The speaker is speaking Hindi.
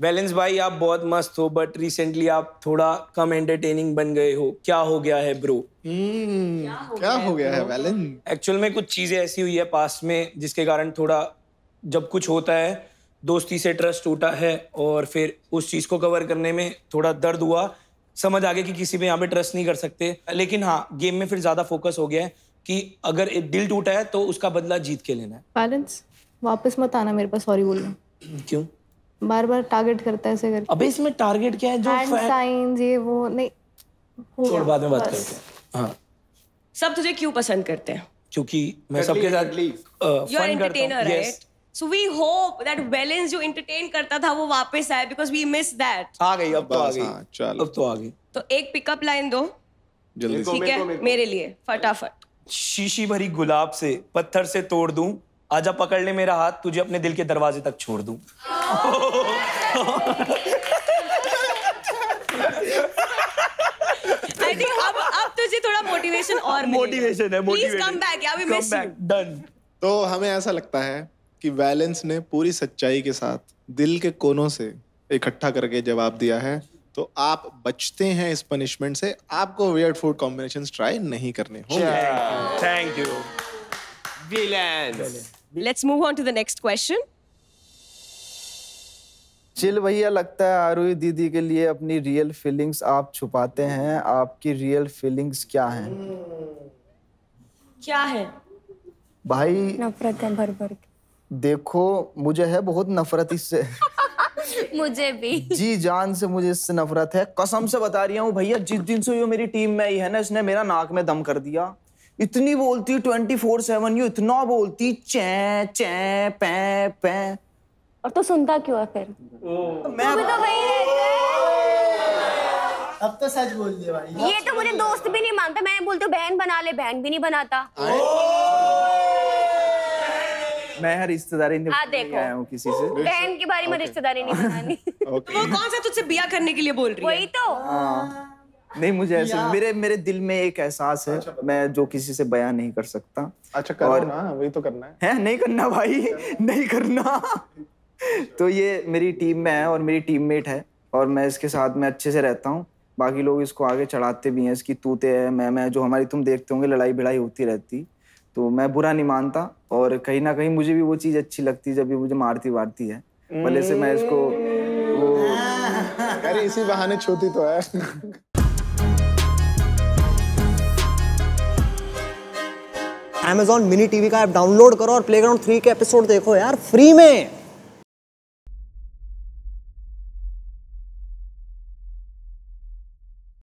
बैलेंस भाई आप बहुत मस्त हो बट रिसेंटली आप थोड़ा कम एंटरटेनिंग बन गए हो क्या हो गया है ब्रो हम्म, क्या हो गया, हो गया है बैलेंस एक्चुअल में कुछ चीजें ऐसी हुई है पास में जिसके कारण थोड़ा जब कुछ होता है दोस्ती से ट्रस्ट टूटा है और फिर उस चीज को कवर करने में थोड़ा दर्द हुआ समझ आ गया कि किसी पे यहाँ पे ट्रस्ट नहीं कर सकते लेकिन हाँ गेम में फिर ज्यादा फोकस हो गया है कि अगर दिल टूटा है तो उसका बदला जीत के लेना है बैलेंस वापस मत आना मेरे पास सॉरी बोलना क्यों बार बार टारगेट करता है ऐसे करके अबे इसमें टारगेट क्या है जो साइंस ये वो नहीं छोड़ बाद में बात करते हैं हाँ सब तुझे क्यों पसंद करते हैं क्योंकि मैं सबके साथ फन करता हूं yes so we hope that balance जो एंटरटेन करता था वो वापस आए बिकॉज वी मिस दैट आ गई अब तो आ गई हाँ, चल अब तो आ गई तो एक पिकअप लाइन दो जल्दी ठीक है मेरे लिए फटाफट शीशी भरी गुलाब से पत्थर से तोड़ दूं आजा पकड़ ले मेरा हाथ तुझे अपने दिल के दरवाजे तक छोड़ दू आई अब अब तुझे थोड़ा मोटिवेशन और मोटिवेशन है मोटिवेशन तो हमें ऐसा लगता है कि वैलेंस ने पूरी सच्चाई के साथ दिल के कोनों से इकट्ठा करके जवाब दिया है तो आप बचते हैं इस पनिशमेंट से आपको वियर्ड फूड कॉम्बिनेशन ट्राई नहीं करने होंगे थैंक यू विलेंस let's move on to the next question chill भैया लगता है आरुई दीदी के लिए अपनी रियल फीलिंग्स आप छुपाते हैं आपकी रियल फीलिंग्स क्या हैं क्या है भाई नफरत है भर भर देखो मुझे है बहुत नफरत इससे मुझे भी जी जान से मुझे इससे नफरत है कसम से बता रही हूँ भैया जिस दिन से ये मेरी टीम में आई है ना इसने मेरा नाक में दम कर दिया इतनी बोलती ट्वेंटी फोर सेवन यू इतना बोलती चै चै पै पै और तो सुनता क्यों है फिर मैं तो वही अब तो सच बोल दिया भाई ये तो मुझे दोस्त भी नहीं मानता मैं बोलती हूँ बहन बना ले बहन भी नहीं बनाता मैं हर रिश्तेदारी नहीं हाँ, आया हूँ किसी से बहन के बारे में रिश्तेदारी नहीं बनानी वो कौन सा तुझसे बिया करने के लिए बोल रही है वही तो हाँ। नहीं मुझे ऐसे मेरे मेरे दिल में एक एहसास है अच्छा मैं जो किसी से बयान नहीं कर सकता अच्छा करो और, ना वही तो करना है, है नहीं करना भाई अच्छा। नहीं करना तो ये मेरी टीम में है और मेरी टीममेट है और मैं इसके साथ में अच्छे से रहता हूँ बाकी लोग इसको आगे चढ़ाते भी हैं इसकी तूते है मैं मैं जो हमारी तुम देखते होंगे लड़ाई भिड़ाई होती रहती तो मैं बुरा नहीं मानता और कहीं ना कहीं मुझे भी वो चीज़ अच्छी लगती है जब भी मुझे मारती वारती है भले से मैं इसको वो अरे इसी बहाने छोटी तो है अमेजॉन मिनी टीवी का ऐप डाउनलोड करो और प्ले ग्राउंड थ्री के एपिसोड देखो यार फ्री में